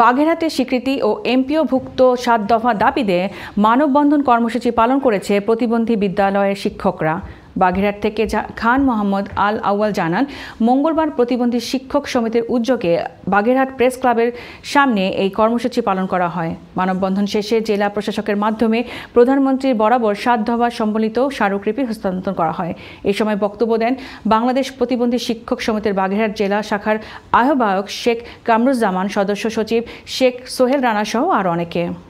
বাগেরহাটের স্বীকৃতি ও এমপিওভুক্ত সাত দফা দাবিতে মানববন্ধন কর্মসূচি পালন করেছে প্রতিবন্ধী বিদ্যালয়ের শিক্ষকরা বাঘেরহাট থেকে খান মোহাম্মদ আল আউয়াল জানান মঙ্গলবার প্রতিবন্ধী শিক্ষক সমিতির উদ্যোগে বাগেরহাট প্রেস ক্লাবের সামনে এই কর্মসূচি পালন করা হয় মানববন্ধন শেষে জেলা প্রশাসকের মাধ্যমে প্রধানমন্ত্রীর বরাবর সাত ধবা সম্বলিত স্মারকলিপি হস্তান্তর করা হয় এ সময় বক্তব্য দেন বাংলাদেশ প্রতিবন্ধী শিক্ষক সমিতির বাগেরহাট জেলা শাখার আহ্বায়ক শেখ কামরুজ্জামান সদস্য সচিব শেখ সোহেল রানাসহ আরও অনেকে